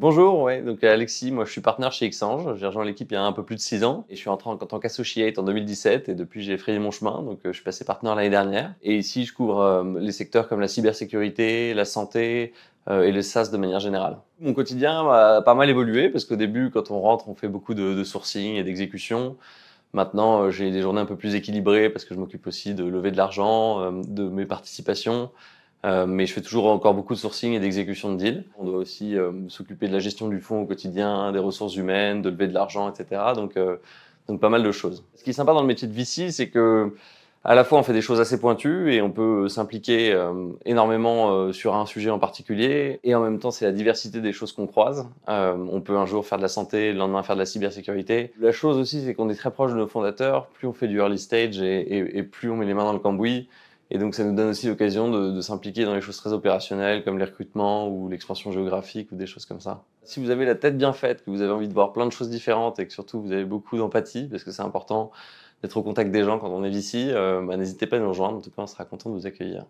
Bonjour, ouais, donc Alexis, moi je suis partenaire chez Xange, j'ai rejoint l'équipe il y a un peu plus de 6 ans et je suis entré en, tant qu'associate en 2017 et depuis j'ai frayé mon chemin, donc euh, je suis passé partenaire l'année dernière et ici je couvre euh, les secteurs comme la cybersécurité, la santé, euh, et le SaaS de manière générale. Mon quotidien a pas mal évolué parce qu'au début, quand on rentre, on fait beaucoup de, de sourcing et d'exécution. Maintenant, j'ai des journées un peu plus équilibrées parce que je m'occupe aussi de lever de l'argent, de mes participations, euh, mais je fais toujours encore beaucoup de sourcing et d'exécution de deals. On doit aussi euh, s'occuper de la gestion du fonds au quotidien, des ressources humaines, de lever de l'argent, etc. Euh, donc, pas mal de choses. Ce qui est sympa dans le métier de VC, c'est que à la fois on fait des choses assez pointues et on peut s'impliquer énormément sur un sujet en particulier, et en même temps c'est la diversité des choses qu'on croise. on peut un jour faire de la santé, le lendemain faire de la cybersécurité. La chose aussi, c'est qu'on est très proche de nos fondateurs. Plus on fait du early stage et plus on met les mains dans le cambouis et donc, ça nous donne aussi l'occasion de, s'impliquer dans les choses très opérationnelles, comme les recrutements ou l'expansion géographique ou des choses comme ça. Si vous avez la tête bien faite, que vous avez envie de voir plein de choses différentes et que surtout vous avez beaucoup d'empathie, parce que c'est important d'être au contact des gens quand on est ici, euh, bah, n'hésitez pas à nous rejoindre. En tout cas, on sera content de vous accueillir.